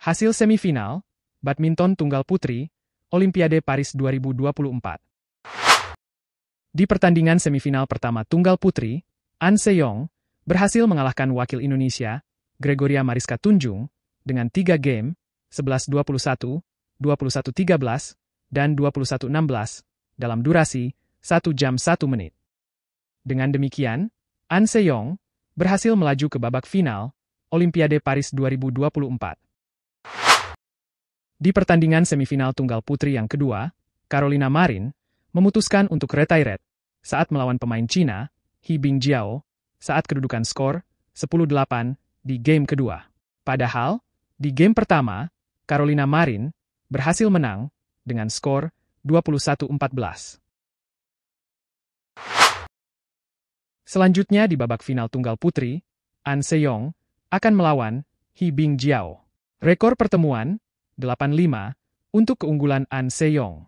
Hasil semifinal, badminton tunggal putri, Olimpiade Paris 2024. Di pertandingan semifinal pertama tunggal putri, An Seong berhasil mengalahkan wakil Indonesia, Gregoria Mariska Tunjung, dengan 3 game, 11-21, 21-13, dan 21-16, dalam durasi 1 jam 1 menit. Dengan demikian, An Seong berhasil melaju ke babak final Olimpiade Paris 2024. Di pertandingan semifinal tunggal putri yang kedua, Carolina Marin memutuskan untuk retire saat melawan pemain Cina, He Bingjiao, saat kedudukan skor 10-8 di game kedua. Padahal, di game pertama, Carolina Marin berhasil menang dengan skor 21-14. Selanjutnya di babak final tunggal putri, An Seyong akan melawan He Jiao. Rekor pertemuan 85 untuk keunggulan An Seyong.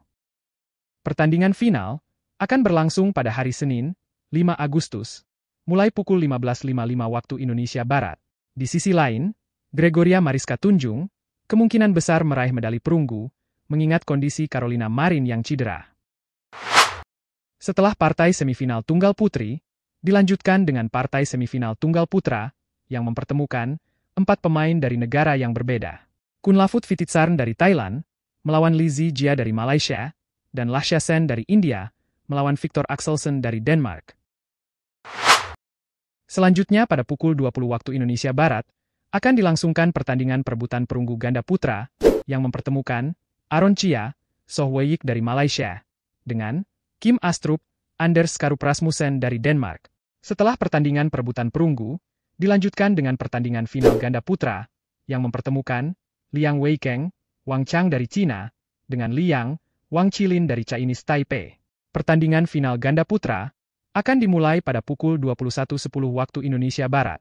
Pertandingan final akan berlangsung pada hari Senin, 5 Agustus, mulai pukul 15.55 waktu Indonesia Barat. Di sisi lain, Gregoria Mariska Tunjung kemungkinan besar meraih medali perunggu, mengingat kondisi Carolina Marin yang cedera. Setelah partai semifinal tunggal putri, dilanjutkan dengan partai semifinal tunggal putra, yang mempertemukan empat pemain dari negara yang berbeda. Kunlavut Lafut dari Thailand, melawan Lizzie Jia dari Malaysia, dan Lasha Sen dari India, melawan Victor Axelsen dari Denmark. Selanjutnya pada pukul 20 waktu Indonesia Barat, akan dilangsungkan pertandingan perebutan perunggu ganda putra yang mempertemukan Aron Chia, Soh Weik dari Malaysia, dengan Kim Astrup, Anders Karup Rasmussen dari Denmark. Setelah pertandingan perebutan perunggu, dilanjutkan dengan pertandingan final ganda putra yang mempertemukan Liang Weikeng, Wang Chang dari China, dengan Liang, Wang Chilin dari Chinese Taipei. Pertandingan final ganda putra akan dimulai pada pukul 21.10 waktu Indonesia Barat.